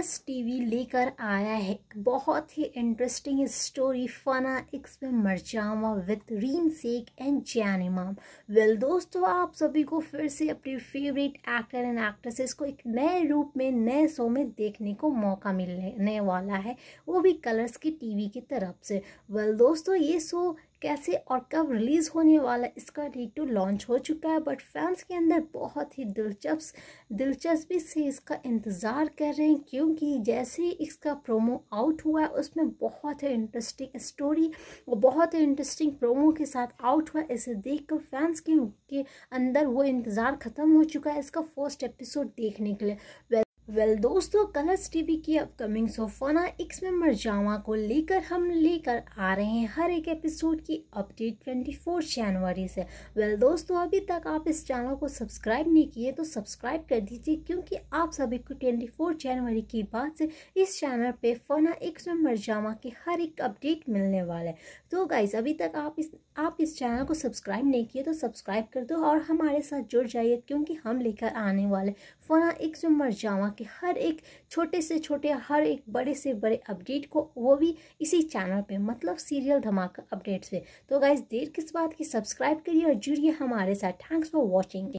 Colors TV लेकर आया है बहुत ही इंटरेस्टिंग स्टोरी फना एक्स में मरचावा with Reem Shaikh and Zain Imam well दोस्तों आप सभी को फिर से अपने फेवरेट एक्टर एंड एक्ट्रेसेस को एक नए रूप में नए शो में देखने को मौका मिलने वाला है वो भी कलर्स की टीवी की तरफ से वेल दोस्तों ये शो कैसे और कब रिलीज़ होने वाला इसका टू लॉन्च हो चुका है बट फैंस के अंदर बहुत ही दिलचस्प दिलचस्पी से इसका इंतज़ार कर रहे हैं क्योंकि जैसे ही इसका प्रोमो आउट हुआ है उसमें बहुत ही इंटरेस्टिंग स्टोरी और बहुत ही इंटरेस्टिंग प्रोमो के साथ आउट हुआ इसे देख कर फैंस के, के अंदर वो इंतज़ार ख़त्म हो चुका है इसका फर्स्ट एपिसोड देखने के लिए वेल well, दोस्तों कलर्स टीवी की अपकमिंग सोफाना एक्स मेंबर जावा को लेकर हम लेकर आ रहे हैं हर एक एपिसोड की अपडेट 24 जनवरी से वेल well, दोस्तों अभी तक आप इस चैनल को सब्सक्राइब नहीं किए तो सब्सक्राइब कर दीजिए क्योंकि आप सभी को 24 जनवरी के बाद से इस चैनल पे फना एक्स मेंबर जामा के हर एक अपडेट मिलने वाला है तो गाइज अभी तक आप इस आप इस चैनल को सब्सक्राइब नहीं किए तो सब्सक्राइब कर दो और हमारे साथ जुड़ जाइए क्योंकि हम लेकर आने वाले फना एक्स मेंबर जामा कि हर एक छोटे से छोटे हर एक बड़े से बड़े अपडेट को वो भी इसी चैनल पे मतलब सीरियल धमाका अपडेट्स पे तो गाइज देर किस बात की सब्सक्राइब करिए और जुड़िए हमारे साथ थैंक्स फॉर वॉचिंग